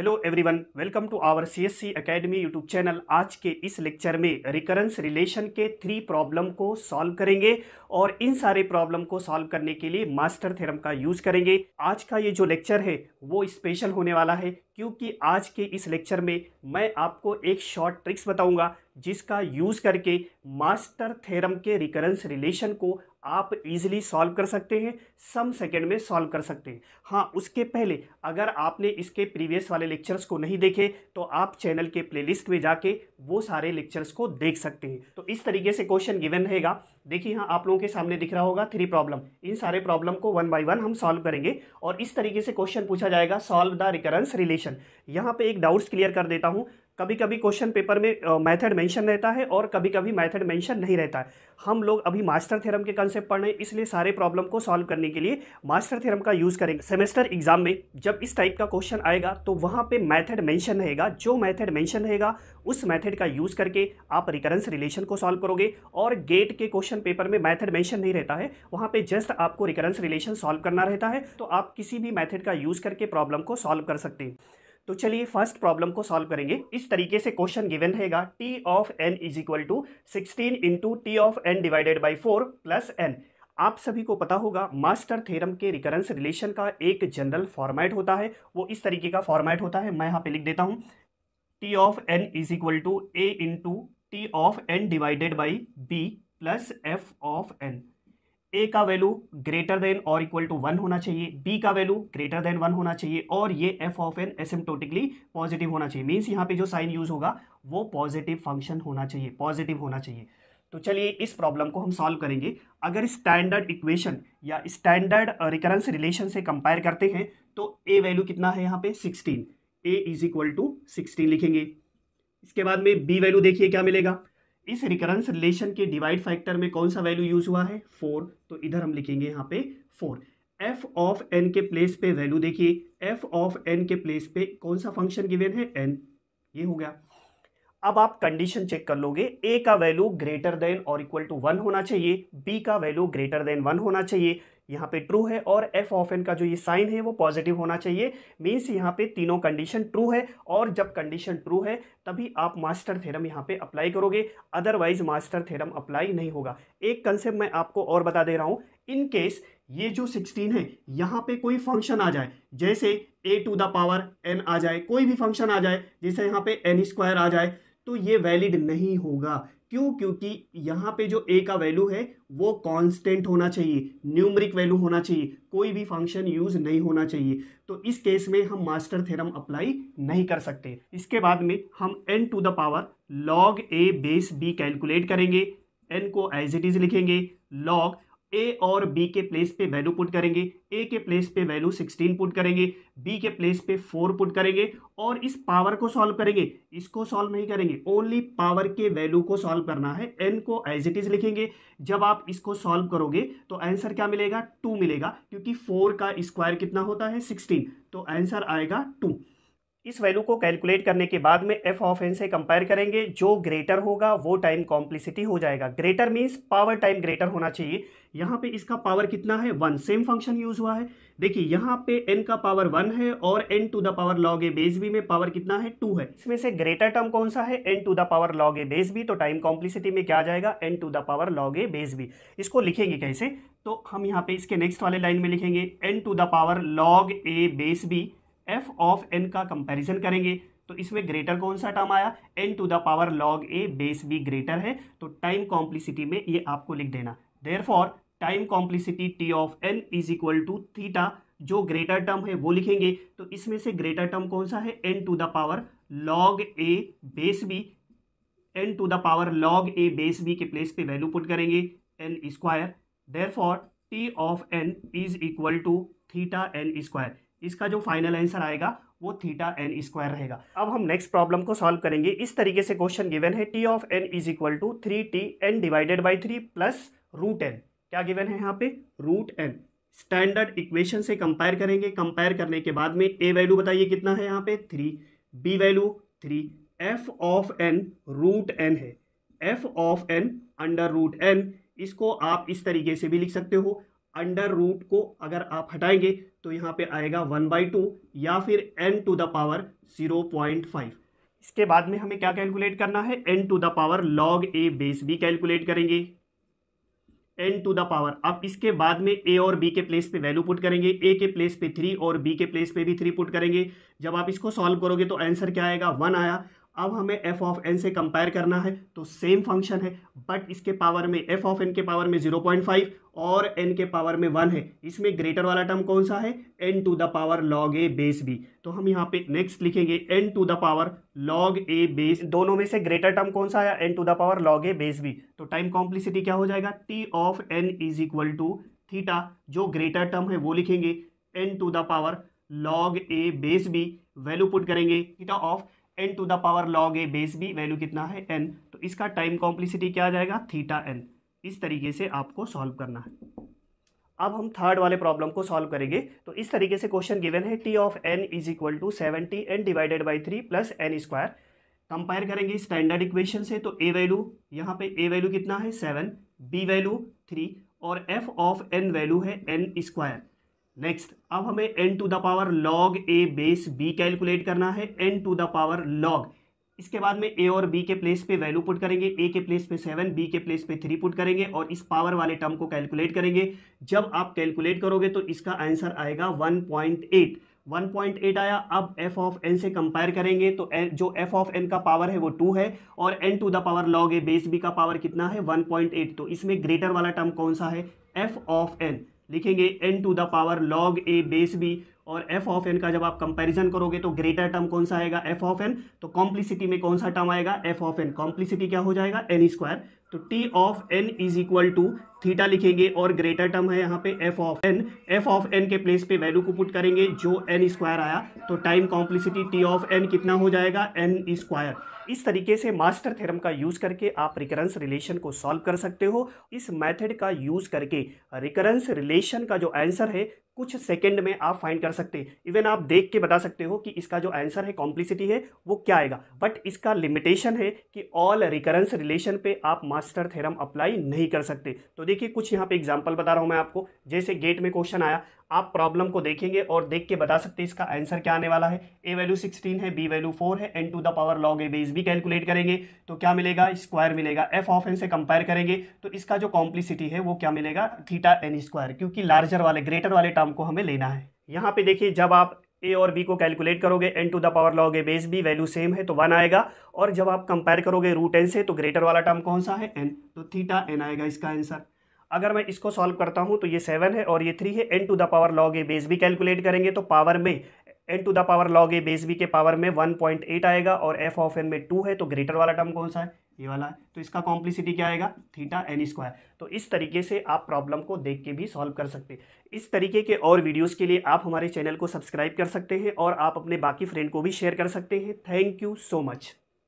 hello everyone welcome to our CSC academy YouTube channel आज के इस लेक्चर में रिकरेंस रिलेशन के थ्री प्रॉब्लम को सॉल्व करेंगे और इन सारे प्रॉब्लम को सॉल्व करने के लिए मास्टर थ्योरम का यूज करेंगे आज का ये जो लेक्चर है वो स्पेशल होने वाला है क्योंकि आज के इस लेक्चर में मैं आपको एक शॉर्ट ट्रिक्स बताऊंगा जिसका यूज़ करके मास्टर थेरम के रिकरेंस रिलेशन को आप इजीली सॉल्व कर सकते हैं सम सेकेंड में सॉल्व कर सकते हैं हाँ उसके पहले अगर आपने इसके प्रीवियस वाले लेक्चर्स को नहीं देखे तो आप चैनल के प्लेलिस्ट में जाके वो सारे लेक्चर्स को देख सकते हैं तो इस तरीके से क्वेश्चन गिवन रहेगा देखिए हाँ आप लोगों के सामने दिख रहा होगा थ्री प्रॉब्लम इन सारे प्रॉब्लम को वन बाई वन हम सॉल्व करेंगे और इस तरीके से क्वेश्चन पूछा जाएगा solve the recurrence relation question यहाँ पे एक डाउट्स क्लियर कर देता हूँ कभी कभी क्वेश्चन पेपर में मेथड मेंशन रहता है और कभी कभी मेथड मेंशन नहीं रहता है हम लोग अभी मास्टर थ्योरम के कंसेप्ट पढ़ रहे हैं इसलिए सारे प्रॉब्लम को सॉल्व करने के लिए मास्टर थ्योरम का यूज़ करेंगे सेमेस्टर एग्जाम में जब इस टाइप का क्वेश्चन आएगा तो वहाँ पे मेथड मेंशन रहेगा जो मेथड मेंशन रहेगा उस मेथड का यूज़ करके आप रिकरेंस रिलेशन को सॉल्व करोगे और गेट के क्वेश्चन पेपर में मैथड मैंशन नहीं रहता है वहाँ पर जस्ट आपको रिकरेंस रिलेशन सॉल्व करना रहता है तो आप किसी भी मैथड का यूज़ करके प्रॉब्लम को सॉल्व कर सकते हैं तो चलिए फर्स्ट प्रॉब्लम को सॉल्व करेंगे इस तरीके से क्वेश्चन गिवन रहेगा T of N is equal to sixteen into T of N divided by four plus N आप सभी को पता होगा मास्टर थेरम के रिकरेंस रिलेशन का एक जनरल फॉर्मेट होता है वो इस तरीके का फॉर्मेट होता है मैं यहाँ पे लिख देता हूँ T of N is equal to A into T of N divided by B plus F of N A का वैल्यू ग्रेटर देन और इक्वल टू वन होना चाहिए बी का वैल्यू ग्रेटर देन वन होना चाहिए और ये F of N asymptotically positive होना चाहिए मीन्स यहाँ पे जो साइन यूज होगा वो पॉजिटिव फंक्शन होना चाहिए पॉजिटिव होना चाहिए तो चलिए इस प्रॉब्लम को हम सॉल्व करेंगे अगर स्टैंडर्ड इक्वेशन या स्टैंडर्ड रिकरेंस रिलेशन से कंपेयर करते हैं तो ए वैल्यू कितना है यहाँ पे sixteen A is equal to sixteen लिखेंगे इसके बाद में बी वैल्यू देखिए क्या मिलेगा इस रिकरेंस रिलेशन के डिवाइड फैक्टर में कौन सा वैल्यू यूज हुआ है फोर तो इधर हम लिखेंगे यहाँ पे फोर एफ ऑफ एन के प्लेस पे वैल्यू देखिए एफ ऑफ एन के प्लेस पे कौन सा फंक्शन गिवेन है एन ये हो गया अब आप कंडीशन चेक कर लोगे ए का वैल्यू ग्रेटर देन और इक्वल टू वन होना चाहिए बी का वैल्यू ग्रेटर देन वन होना चाहिए यहाँ पे ट्रू है और एफ ऑफ एन का जो ये साइन है वो पॉजिटिव होना चाहिए मीन्स यहाँ पे तीनों कंडीशन ट्रू है और जब कंडीशन ट्रू है तभी आप मास्टर थेरम यहाँ पे अप्लाई करोगे अदरवाइज मास्टर थेरम अप्लाई नहीं होगा एक कंसेप्ट मैं आपको और बता दे रहा हूँ इन केस ये जो 16 है यहाँ पे कोई फंक्शन आ जाए जैसे A to the power N आ जाए कोई भी फंक्शन आ जाए जैसे यहाँ पे एन स्क्वायर आ जाए तो ये वैलिड नहीं होगा क्यों क्योंकि यहाँ पे जो ए का वैल्यू है वो कांस्टेंट होना चाहिए न्यूमरिक वैल्यू होना चाहिए कोई भी फंक्शन यूज नहीं होना चाहिए तो इस केस में हम मास्टर थ्योरम अप्लाई नहीं कर सकते इसके बाद में हम N to the power log A base B calculate करेंगे एन को एज इट इज लिखेंगे लॉग ए और बी के प्लेस पे वैल्यू पुट करेंगे ए के प्लेस पे वैल्यू सिक्सटीन पुट करेंगे बी के प्लेस पे फोर पुट करेंगे और इस पावर को सॉल्व करेंगे इसको सॉल्व नहीं करेंगे ओनली पावर के वैल्यू को सॉल्व करना है एन को एज इट इज लिखेंगे जब आप इसको सॉल्व करोगे तो आंसर क्या मिलेगा टू मिलेगा क्योंकि फोर का स्क्वायर कितना होता है सिक्सटीन तो आंसर आएगा टू इस वैल्यू को कैलकुलेट करने के बाद में एफ ऑफ एन से कंपेयर करेंगे जो ग्रेटर होगा वो टाइम कॉम्प्लिसिटी हो जाएगा greater means power time greater होना चाहिए यहाँ पे इसका पावर कितना है वन सेम फंक्शन यूज हुआ है देखिए यहाँ पे एन का पावर वन है और n to the power log A base b में पावर कितना है टू है इसमें से ग्रेटर टर्म कौन सा है n to the power log A base b तो टाइम कॉम्प्लिसिटी में क्या आ जाएगा n to the power log A base b इसको लिखेंगे कैसे तो हम यहाँ पे इसके नेक्स्ट वाले लाइन में लिखेंगे n to the power log A base b f of n का कंपैरिजन करेंगे तो इसमें ग्रेटर कौन सा टर्म आया n to the power log A base b greater है तो टाइम कॉम्प्लिसिटी में ये आपको लिख देना there for time complexity t of N is equal to theta जो ग्रेटर टर्म है वो लिखेंगे तो इसमें से ग्रेटर टर्म कौन सा है n to the power log A base b n to the power log A base b के प्लेस पे वैल्यू पुट करेंगे n square there for t of N is equal to theta n square इसका जो final answer आएगा वो theta n square रहेगा अब हम नेक्स्ट प्रॉब्लम को सॉल्व करेंगे इस तरीके से क्वेश्चन गिवन है t of N is equal to three t n divided by three plus root n क्या गिवन है यहाँ पे रूट एन स्टैंडर्ड इक्वेशन से कंपेयर करेंगे कंपेयर करने के बाद में ए वैल्यू बताइए कितना है यहाँ पे three b value three f of n root n है f of n under root n इसको आप इस तरीके से भी लिख सकते हो अंडर रूट को अगर आप हटाएंगे तो यहाँ पे आएगा वन बाई टू या फिर n to the power zero point five इसके बाद में हमें क्या कैलकुलेट करना है n to the power log A base B calculate करेंगे एन टू द पावर अब इसके बाद में ए और बी के प्लेस पे वैल्यू पुट करेंगे ए के प्लेस पे थ्री और बी के प्लेस पे भी थ्री पुट करेंगे जब आप इसको सॉल्व करोगे तो आंसर क्या आएगा वन आया अब हमें एफ ऑफ एन से कंपेयर करना है तो सेम फंक्शन है बट इसके पावर में एफ ऑफ एन के पावर में जीरो पॉइंट फाइव और एन के पावर में वन है इसमें ग्रेटर वाला टर्म कौन सा है n to the power log A base b तो हम यहाँ पे नेक्स्ट लिखेंगे n to the power log A base दोनों में से ग्रेटर टर्म कौन सा है n to the power log A base b तो टाइम कॉम्प्लिसिटी क्या हो जाएगा t of N is equal to theta जो ग्रेटर टर्म है वो लिखेंगे n to the power log A base b value put करेंगे theta of n to the power log A base b value कितना है एन तो इसका time complexity क्या आ जाएगा थीटा एन इस तरीके से आपको सॉल्व करना है अब हम थर्ड वाले प्रॉब्लम को सॉल्व करेंगे तो इस तरीके से क्वेश्चन गिवन है t of N is equal to seventy n divided by three plus n square compare करेंगे स्टैंडर्ड इक्वेशन से तो ए वैल्यू यहाँ पे ए वैल्यू कितना है सेवन बी वैल्यू थ्री और एफ ऑफ एन वैल्यू है एन स्क्वायर नेक्स्ट अब हमें n to the power log A base B calculate करना है n to the power log इसके बाद में ए और बी के प्लेस पे वैल्यू पुट करेंगे ए के प्लेस पे सेवन बी के प्लेस पे थ्री पुट करेंगे और इस पावर वाले टर्म को कैलकुलेट करेंगे जब आप कैलकुलेट करोगे तो इसका आंसर आएगा वन पॉइंट एट 1.8 आया अब एफ ऑफ एन से कंपेयर करेंगे तो जो एफ ऑफ एन का पावर है वो टू है और n to the power log A base b का पावर कितना है एट तो इसमें ग्रेटर वाला टर्म कौन सा है एफ ऑफ एन लिखेंगे n to the power log A base b और एफ ऑफ एन का जब आप कंपैरिजन करोगे तो ग्रेटर टर्म कौन सा आएगा एफ ऑफ एन तो कॉम्प्लिसिटी में कौन सा टर्म आएगा एफ ऑफ एन कॉम्प्लिसिटी क्या हो जाएगा एन स्क्वायर तो t of n is equal to theta लिखेंगे और ग्रेटर टर्म है यहाँ पे f of n f of n के प्लेस पे वैल्यू को पुट करेंगे जो n स्क्वायर आया तो time complexity t of n कितना हो जाएगा n स्क्वायर इस तरीके से मास्टर थ्योरम का यूज करके आप रिकरेंस रिलेशन को सॉल्व कर सकते हो इस मेथड का यूज करके रिकरेंस रिलेशन का जो आंसर है कुछ सेकंड में आप फाइंड कर सकते हैं इवन आप देख के बता सकते हो कि इसका जो आंसर है कॉम्प्लिसिटी है वो क्या आएगा बट इसका लिमिटेशन है कि ऑल रिकरेंस रिलेशन पे आप मास्टर थेरम अप्लाई नहीं कर सकते तो देखिए कुछ यहाँ पे एग्जाम्पल बता रहा हूँ मैं आपको जैसे गेट में क्वेश्चन आया आप प्रॉब्लम को देखेंगे और देख के बता सकते हैं इसका आंसर क्या आने वाला है ए वैल्यू सिक्सटीन है बी वैल्यू फोर है n to the power log A base भी कैलकुलेट करेंगे तो क्या मिलेगा स्क्वायर मिलेगा एफ ऑफ एन से कंपेयर करेंगे तो इसका जो कॉम्प्लिसिटी है वो क्या मिलेगा थीटा एन स्क्वायर क्योंकि लार्जर वाले ग्रेटर वाले टर्म को हमें लेना है यहाँ पे देखिए जब आप ए और बी को कैलकुलेट करोगे n to the power log A base b value same है तो वन आएगा और जब आप कंपेयर करोगे रूट एन से तो ग्रेटर वाला टर्म कौन सा है एन तो थीटा एन आएगा इसका आंसर अगर मैं इसको सॉल्व करता हूँ तो ये सेवन है और ये थ्री है n to the power log A base भी कैलकुलेट करेंगे तो पावर में n to the power log A base b के पावर में वन पॉइंट एट आएगा और एफ ऑफ एन में टू है तो ग्रेटर वाला टर्म कौन सा है ये वाला है तो इसका कॉम्प्लिसिटी क्या आएगा थीटा एन स्क्वायर तो इस तरीके से आप प्रॉब्लम को देख के भी सॉल्व कर सकते हैं इस तरीके के और वीडियोज़ के लिए आप हमारे चैनल को सब्सक्राइब कर सकते हैं और आप अपने बाकी फ्रेंड को भी शेयर कर सकते हैं थैंक यू सो मच